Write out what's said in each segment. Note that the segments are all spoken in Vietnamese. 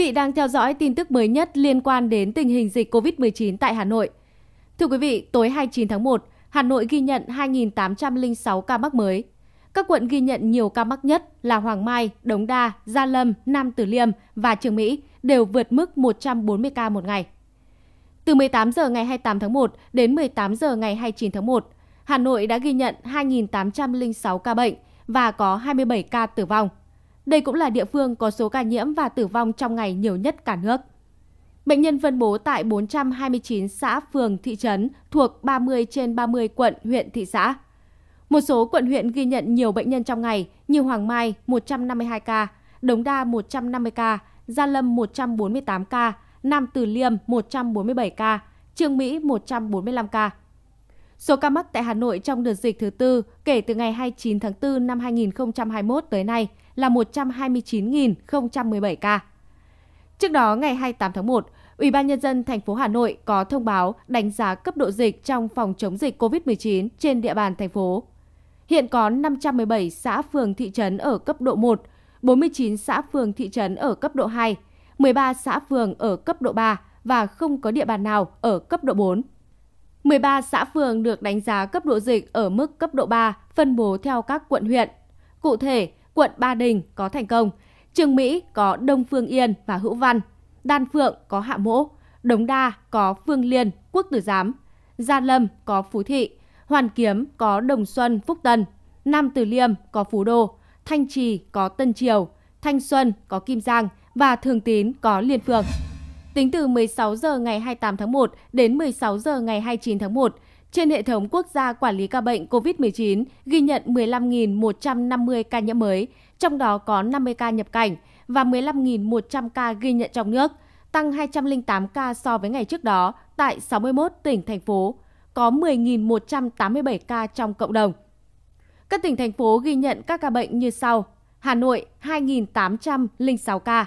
vị đang theo dõi tin tức mới nhất liên quan đến tình hình dịch COVID-19 tại Hà Nội. Thưa quý vị, tối 29 tháng 1, Hà Nội ghi nhận 2.806 ca mắc mới. Các quận ghi nhận nhiều ca mắc nhất là Hoàng Mai, Đống Đa, Gia Lâm, Nam Tử Liêm và Trường Mỹ đều vượt mức 140 ca một ngày. Từ 18 giờ ngày 28 tháng 1 đến 18 giờ ngày 29 tháng 1, Hà Nội đã ghi nhận 2.806 ca bệnh và có 27 ca tử vong. Đây cũng là địa phương có số ca nhiễm và tử vong trong ngày nhiều nhất cả nước. Bệnh nhân phân bố tại 429 xã, phường, thị trấn thuộc 30 trên 30 quận, huyện, thị xã. Một số quận huyện ghi nhận nhiều bệnh nhân trong ngày như Hoàng Mai 152 ca, Đống Đa 150 ca, Gia Lâm 148 ca, Nam Từ Liêm 147 ca, Trương Mỹ 145 ca. Số ca mắc tại Hà Nội trong đợt dịch thứ tư kể từ ngày 29 tháng 4 năm 2021 tới nay là 129.017 ca. Trước đó ngày 28 tháng 1, Ủy ban nhân dân thành phố Hà Nội có thông báo đánh giá cấp độ dịch trong phòng chống dịch COVID-19 trên địa bàn thành phố. Hiện có 517 xã phường thị trấn ở cấp độ 1, 49 xã phường thị trấn ở cấp độ 2, 13 xã phường ở cấp độ 3 và không có địa bàn nào ở cấp độ 4 một ba xã phường được đánh giá cấp độ dịch ở mức cấp độ ba phân bố theo các quận huyện. Cụ thể, quận Ba Đình có thành công, Trường Mỹ có Đông Phương Yên và Hữu Văn, Đan Phượng có Hạ Mỗ, Đống Đa có Phương Liên, Quốc Tử Giám, Gia Lâm có Phú Thị, Hoàn Kiếm có Đồng Xuân, Phúc Tân, Nam Từ Liêm có Phú Đô, Thanh Trì có Tân Triều, Thanh Xuân có Kim Giang và Thường Tín có Liên Phường. Tính từ 16 giờ ngày 28 tháng 1 đến 16 giờ ngày 29 tháng 1, trên hệ thống quốc gia quản lý ca bệnh COVID-19 ghi nhận 15.150 ca nhiễm mới, trong đó có 50 ca nhập cảnh và 15.100 ca ghi nhận trong nước, tăng 208 ca so với ngày trước đó tại 61 tỉnh, thành phố, có 10.187 ca trong cộng đồng. Các tỉnh, thành phố ghi nhận các ca bệnh như sau. Hà Nội 2.806 ca,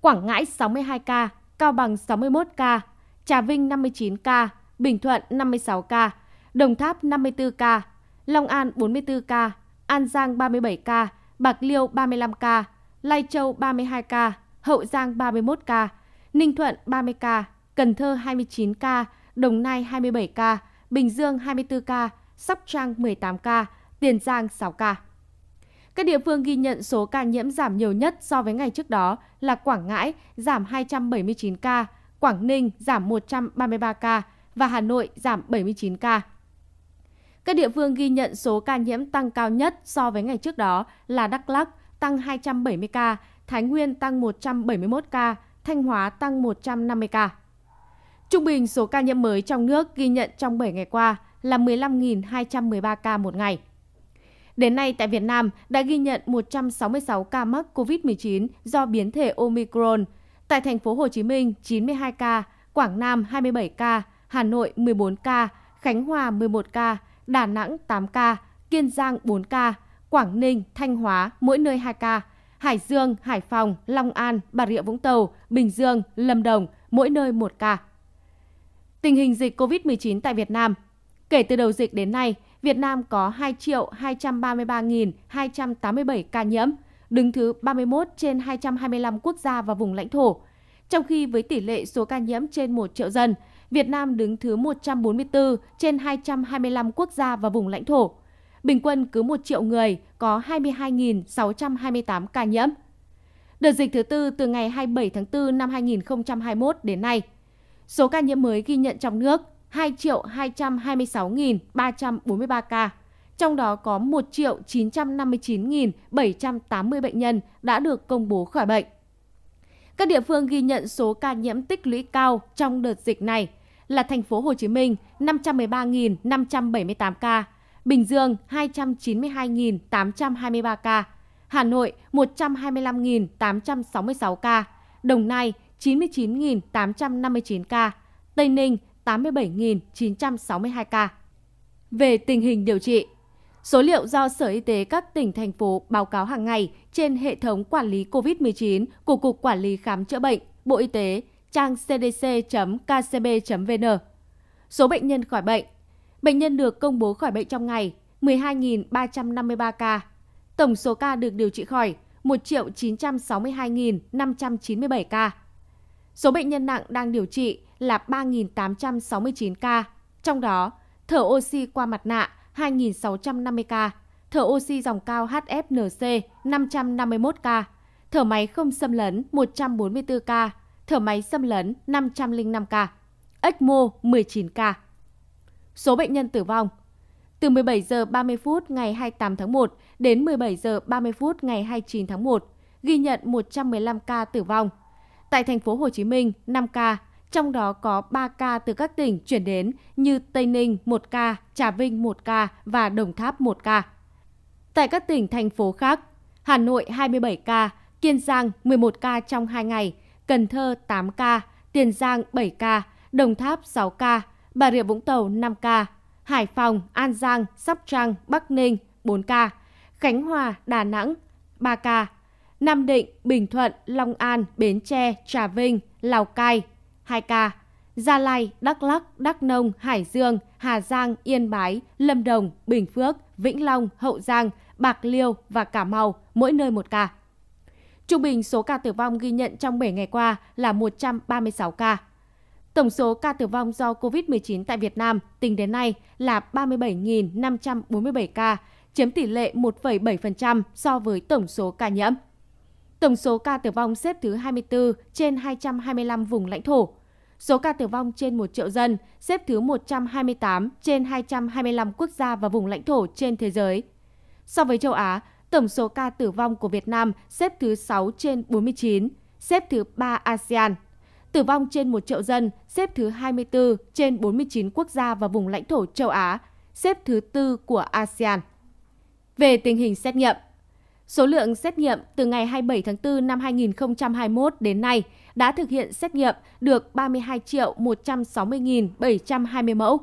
Quảng Ngãi 62 ca, Cao Bằng 61 ca, Trà Vinh 59 ca, Bình Thuận 56 ca, Đồng Tháp 54 ca, Long An 44 ca, An Giang 37 ca, Bạc Liêu 35 ca, Lai Châu 32 ca, Hậu Giang 31 ca, Ninh Thuận 30 ca, Cần Thơ 29 ca, Đồng Nai 27 ca, Bình Dương 24 ca, Sóc Trăng 18 ca, Tiền Giang 6 ca. Các địa phương ghi nhận số ca nhiễm giảm nhiều nhất so với ngày trước đó là Quảng Ngãi giảm 279 ca, Quảng Ninh giảm 133 ca và Hà Nội giảm 79 ca. Các địa phương ghi nhận số ca nhiễm tăng cao nhất so với ngày trước đó là Đắk Lắk tăng 270 ca, Thái Nguyên tăng 171 ca, Thanh Hóa tăng 150 ca. Trung bình số ca nhiễm mới trong nước ghi nhận trong 7 ngày qua là 15.213 ca một ngày. Đến nay tại Việt Nam đã ghi nhận 166 ca mắc COVID-19 do biến thể Omicron. Tại thành phố Hồ Chí Minh 92 ca, Quảng Nam 27 ca, Hà Nội 14 ca, Khánh Hòa 11 ca, Đà Nẵng 8 ca, Kiên Giang 4 ca, Quảng Ninh, Thanh Hóa mỗi nơi 2 ca, Hải Dương, Hải Phòng, Long An, Bà Rịa Vũng Tàu, Bình Dương, Lâm Đồng mỗi nơi 1 ca. Tình hình dịch COVID-19 tại Việt Nam Kể từ đầu dịch đến nay, Việt Nam có 2.233.287 ca nhiễm, đứng thứ 31 trên 225 quốc gia và vùng lãnh thổ. Trong khi với tỷ lệ số ca nhiễm trên 1 triệu dân, Việt Nam đứng thứ 144 trên 225 quốc gia và vùng lãnh thổ. Bình quân cứ 1 triệu người có 22.628 ca nhiễm. Đợt dịch thứ tư từ ngày 27 tháng 4 năm 2021 đến nay, số ca nhiễm mới ghi nhận trong nước 2 226.343 ca, trong đó có 1 959.780 bệnh nhân đã được công bố khỏi bệnh. Các địa phương ghi nhận số ca nhiễm tích lũy cao trong đợt dịch này là thành phố Hồ Chí Minh 513.578 ca, Bình Dương 292.823 ca, Hà Nội 125.866 ca, Đồng Nai 99.859 ca, Tây Ninh 87.962 ca. Về tình hình điều trị, số liệu do Sở Y tế các tỉnh thành phố báo cáo hàng ngày trên hệ thống quản lý COVID-19 của Cục Quản lý Khám chữa bệnh, Bộ Y tế, trang cdc.kcb.vn. Số bệnh nhân khỏi bệnh. Bệnh nhân được công bố khỏi bệnh trong ngày 12.353 ca. Tổng số ca được điều trị khỏi 1.962.597 ca. Số bệnh nhân nặng đang điều trị là 3.869 ca, trong đó thở oxy qua mặt nạ 2.650 ca, thở oxy dòng cao HFNC 551 ca, thở máy không xâm lấn 144 ca, thở máy xâm lấn 505 ca, ECMO 19 ca. Số bệnh nhân tử vong từ 17 giờ 30 phút ngày 28 tháng 1 đến 17 giờ 30 phút ngày 29 tháng 1 ghi nhận 115 ca tử vong. Tại thành phố Hồ Chí Minh 5 ca, trong đó có 3 ca từ các tỉnh chuyển đến như Tây Ninh 1 ca, Trà Vinh 1 ca và Đồng Tháp 1 ca. Tại các tỉnh, thành phố khác, Hà Nội 27 ca, Kiên Giang 11 ca trong 2 ngày, Cần Thơ 8 ca, Tiền Giang 7 ca, Đồng Tháp 6 ca, Bà Rịa Vũng Tàu 5 ca, Hải Phòng, An Giang, Sóc Trăng, Bắc Ninh 4 ca, Khánh Hòa, Đà Nẵng 3 ca, Nam Định, Bình Thuận, Long An, Bến Tre, Trà Vinh, Lào Cai 2 ca, Gia Lai, Đắk Lắc, Đắk Nông, Hải Dương, Hà Giang, Yên Bái, Lâm Đồng, Bình Phước, Vĩnh Long, Hậu Giang, Bạc Liêu và Cà Mau, mỗi nơi một ca. Trung bình số ca tử vong ghi nhận trong 7 ngày qua là 136 ca. Tổng số ca tử vong do COVID-19 tại Việt Nam tính đến nay là 37.547 ca, chiếm tỷ lệ 1,7% so với tổng số ca nhiễm. Tổng số ca tử vong xếp thứ 24 trên 225 vùng lãnh thổ. Số ca tử vong trên 1 triệu dân xếp thứ 128 trên 225 quốc gia và vùng lãnh thổ trên thế giới. So với châu Á, tổng số ca tử vong của Việt Nam xếp thứ 6 trên 49, xếp thứ 3 ASEAN. Tử vong trên 1 triệu dân xếp thứ 24 trên 49 quốc gia và vùng lãnh thổ châu Á, xếp thứ 4 của ASEAN. Về tình hình xét nghiệm, Số lượng xét nghiệm từ ngày 27 tháng 4 năm 2021 đến nay đã thực hiện xét nghiệm được 32 160.720 mẫu,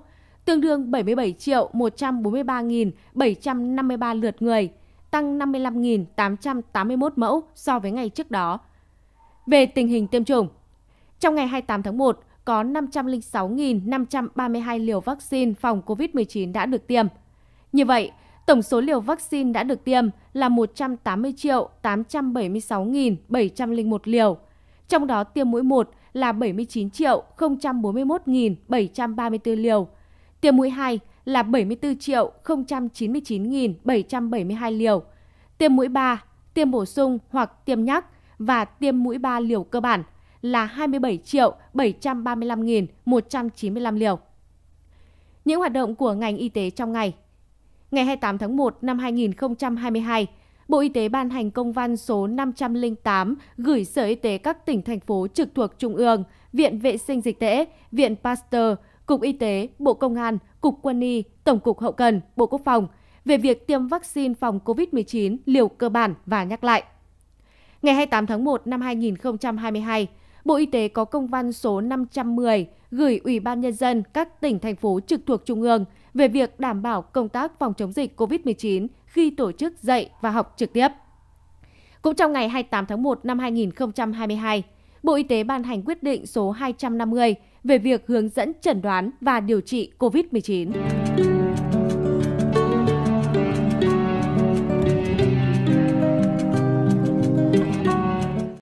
tương đương 77 143.753 lượt người, tăng 55.881 mẫu so với ngày trước đó. Về tình hình tiêm chủng, trong ngày 28 tháng 1 có 506.532 liều vaccine phòng COVID-19 đã được tiêm. Như vậy, Tổng số liều vaccine đã được tiêm là 180 876 701 liều, trong đó tiêm mũi 1 là 79 041 734 liều, tiêm mũi 2 là 74 099 772 liều, tiêm mũi 3, tiêm bổ sung hoặc tiêm nhắc và tiêm mũi 3 liều cơ bản là 27 735 195 liều. Những hoạt động của ngành y tế trong ngày – Ngày 28 tháng 1 năm 2022, Bộ Y tế ban hành công văn số 508 gửi Sở Y tế các tỉnh, thành phố trực thuộc Trung ương, Viện Vệ sinh Dịch tễ, Viện Pasteur, Cục Y tế, Bộ Công an, Cục Quân y, Tổng cục Hậu cần, Bộ Quốc phòng về việc tiêm vaccine phòng COVID-19 liều cơ bản và nhắc lại. Ngày 28 tháng 1 năm 2022, Bộ Y tế có công văn số 510 gửi Ủy ban Nhân dân các tỉnh, thành phố trực thuộc Trung ương về việc đảm bảo công tác phòng chống dịch covid một chín khi tổ chức dạy và học trực tiếp. Cũng trong ngày 28 tháng 1 năm 2022, Bộ Y tế ban hành quyết định số 250 về việc hướng dẫn chẩn đoán và điều trị COVID-19.